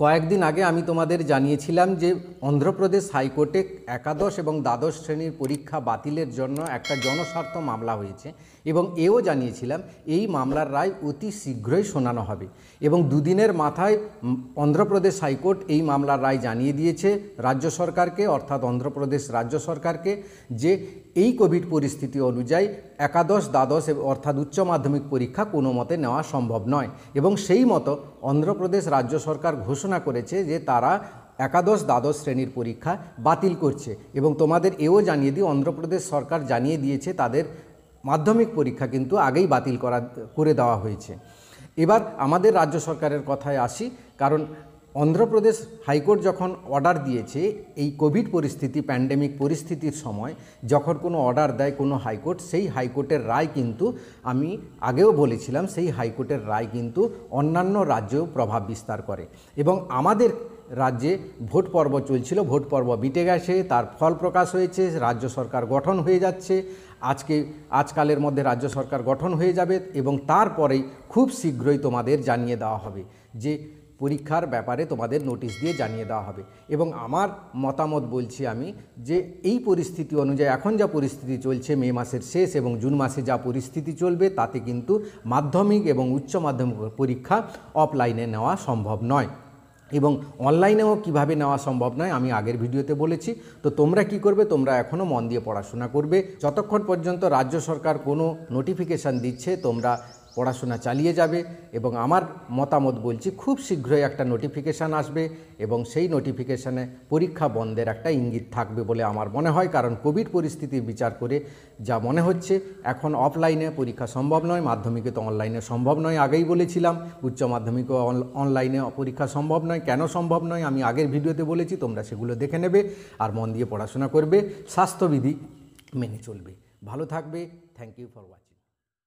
কয়েকদিন আগে আমি তোমাদের জানিয়েছিলাম যে অন্ধ্রপ্রদেশ হাইকোর্টে একাদশ এবং দ্বাদশ শ্রেণীর পরীক্ষা বাতিলের জন্য একটা জনস্বার্থ মামলা হয়েছে এবং এও জানিয়েছিলাম এই মামলার রায় অতি শীঘ্রই শোনানো হবে এবং দুদিনের মাথায় অন্ধ্রপ্রদেশ হাইকোর্ট এই মামলার রায় জানিয়ে দিয়েছে রাজ্য সরকারকে অর্থাৎ অন্ধ্রপ্রদেশ রাজ্য সরকারকে যে এই কোভিড পরিস্থিতি অনুযায়ী একাদশ দ্বাদশ অর্থাৎ উচ্চ মাধ্যমিক পরীক্ষা কোনো মতে নেওয়া সম্ভব নয় এবং সেই মতো অন্ধ্রপ্রদেশ রাজ্য সরকার ঘোষ ঘোষণা করেছে যে তারা একাদশ দ্বাদশ শ্রেণীর পরীক্ষা বাতিল করছে এবং তোমাদের এও জানিয়ে দিই অন্ধ্রপ্রদেশ সরকার জানিয়ে দিয়েছে তাদের মাধ্যমিক পরীক্ষা কিন্তু আগেই বাতিল করা করে দেওয়া হয়েছে এবার আমাদের রাজ্য সরকারের কথায় আসি কারণ অন্ধ্রপ্রদেশ হাইকোর্ট যখন অর্ডার দিয়েছে এই কোভিড পরিস্থিতি প্যান্ডেমিক পরিস্থিতির সময় যখন কোনো অর্ডার দেয় কোনো হাইকোর্ট সেই হাইকোর্টের রায় কিন্তু আমি আগেও বলেছিলাম সেই হাইকোর্টের রায় কিন্তু অন্যান্য রাজ্যেও প্রভাব বিস্তার করে এবং আমাদের রাজ্যে ভোট পর্ব চলছিল ভোট পর্ব বিটে গেছে তার ফল প্রকাশ হয়েছে রাজ্য সরকার গঠন হয়ে যাচ্ছে আজকে আজকালের মধ্যে রাজ্য সরকার গঠন হয়ে যাবে এবং তারপরেই খুব শীঘ্রই তোমাদের জানিয়ে দেওয়া হবে যে পরীক্ষার ব্যাপারে তোমাদের নোটিশ দিয়ে জানিয়ে দেওয়া হবে এবং আমার মতামত বলছি আমি যে এই পরিস্থিতি অনুযায়ী এখন যা পরিস্থিতি চলছে মে মাসের শেষ এবং জুন মাসে যা পরিস্থিতি চলবে তাতে কিন্তু মাধ্যমিক এবং উচ্চ মাধ্যমিক পরীক্ষা অফলাইনে নেওয়া সম্ভব নয় এবং অনলাইনেও কিভাবে নেওয়া সম্ভব নয় আমি আগের ভিডিওতে বলেছি তো তোমরা কি করবে তোমরা এখনও মন দিয়ে পড়াশোনা করবে যতক্ষণ পর্যন্ত রাজ্য সরকার কোনো নোটিফিকেশান দিচ্ছে তোমরা পড়াশোনা চালিয়ে যাবে এবং আমার মতামত বলছি খুব শীঘ্রই একটা নোটিফিকেশান আসবে এবং সেই নোটিফিকেশানে পরীক্ষা বন্ধের একটা ইঙ্গিত থাকবে বলে আমার মনে হয় কারণ কোভিড পরিস্থিতি বিচার করে যা মনে হচ্ছে এখন অফলাইনে পরীক্ষা সম্ভব নয় মাধ্যমিকে তো অনলাইনে সম্ভব নয় আগেই বলেছিলাম উচ্চ মাধ্যমিকও অনলাইনে পরীক্ষা সম্ভব নয় কেন সম্ভব নয় আমি আগের ভিডিওতে বলেছি তোমরা সেগুলো দেখে নেবে আর মন দিয়ে পড়াশোনা করবে স্বাস্থ্যবিধি মেনে চলবে ভালো থাকবে থ্যাংক ইউ ফর ওয়াচিং